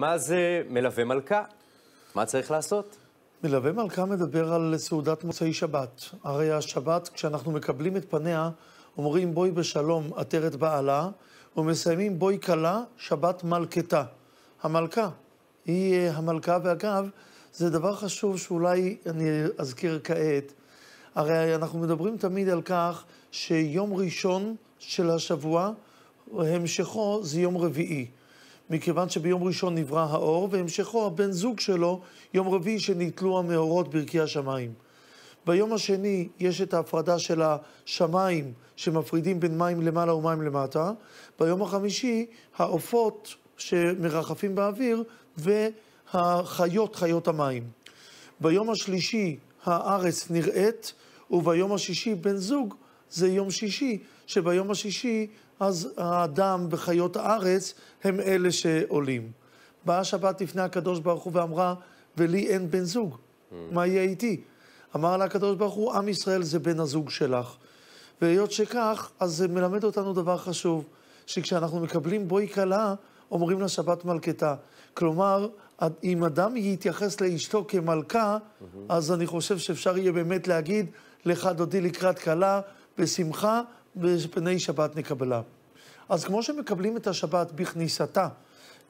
מה זה מלווה מלכה? מה צריך לעשות? מלווה מלכה מדבר על סעודת מוצאי שבת. הרי השבת, כשאנחנו מקבלים את פניה, אומרים בואי בשלום עטרת בעלה, ומסיימים בואי כלה שבת מלכתה. המלכה היא אה, המלכה, ואגב, זה דבר חשוב שאולי אני אזכיר כעת. הרי אנחנו מדברים תמיד על כך שיום ראשון של השבוע, המשכו זה יום רביעי. מכיוון שביום ראשון נברא האור, והמשכו הבן זוג שלו, יום רביעי שניתלו המאורות ברכי השמיים. ביום השני יש את ההפרדה של השמיים, שמפרידים בין מים למעלה ומים למטה. ביום החמישי, העופות שמרחפים באוויר, והחיות, חיות המים. ביום השלישי, הארץ נראית, וביום השישי, בן זוג, זה יום שישי, שביום השישי אז האדם וחיות הארץ הם אלה שעולים. באה שבת לפני הקדוש ברוך הוא ואמרה, ולי אין בן זוג, mm. מה יהיה איתי? אמר לה הקדוש ברוך הוא, עם ישראל זה בן הזוג שלך. והיות שכך, אז זה מלמד אותנו דבר חשוב, שכשאנחנו מקבלים בואי כלה, אומרים לה שבת מלכתה. כלומר, אם אדם יתייחס לאשתו כמלכה, mm-hmm. אז אני חושב שאפשר יהיה באמת להגיד, לך דודי לקראת כלה, בשמחה, ופני שבת נקבלה. אז כמו שמקבלים את השבת בכניסתה,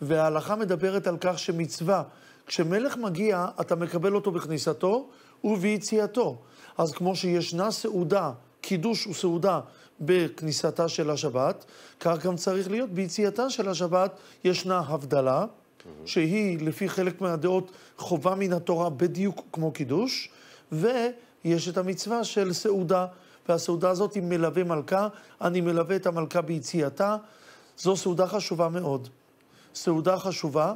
וההלכה מדברת על כך שמצווה, כשמלך מגיע, אתה מקבל אותו בכניסתו וביציאתו. אז כמו שישנה סעודה, קידוש וסעודה בכניסתה של השבת, כך גם צריך להיות ביציאתה של השבת, ישנה הבדלה, שהיא לפי חלק מהדעות חובה מן התורה בדיוק כמו קידוש, ויש את המצווה של סעודה. והסעודה הזאת היא מלווה מלכה, אני מלווה את המלכה ביציאתה. זו סעודה חשובה מאוד. סעודה חשובה,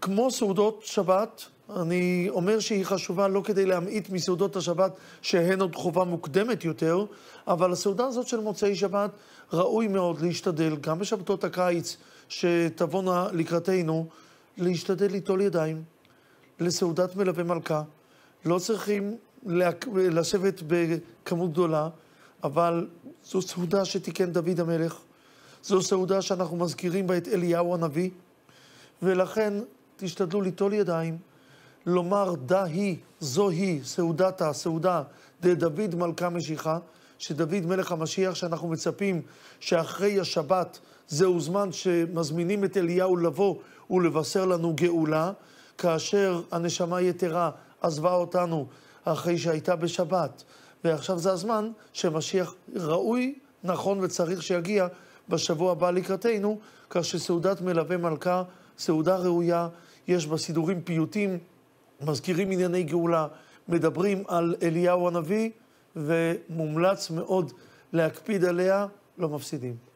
כמו סעודות שבת, אני אומר שהיא חשובה לא כדי להמעיט מסעודות השבת, שהן עוד חובה מוקדמת יותר, אבל הסעודה הזאת של מוצאי שבת, ראוי מאוד להשתדל, גם בשבתות הקיץ שתבואנה לקראתנו, להשתדל ליטול ידיים לסעודת מלווה מלכה. לא צריכים לשבת בכמות גדולה, אבל זו סעודה שתיקן דוד המלך, זו סעודה שאנחנו מזכירים בה את אליהו הנביא, ולכן תשתדלו ליטול ידיים, לומר דה היא, זו היא, סעודתה, סעודה דוד מלכה משיחה, שדוד מלך המשיח, שאנחנו מצפים שאחרי השבת זהו זמן שמזמינים את אליהו לבוא ולבשר לנו גאולה, כאשר הנשמה יתרה עזבה אותנו אחרי שהייתה בשבת. ועכשיו זה הזמן שמשיח ראוי, נכון וצריך שיגיע בשבוע הבא לקראתנו, כך שסעודת מלווה מלכה, סעודה ראויה, יש בה סידורים פיוטים, מזכירים ענייני גאולה, מדברים על אליהו הנביא, ומומלץ מאוד להקפיד עליה, לא מפסידים.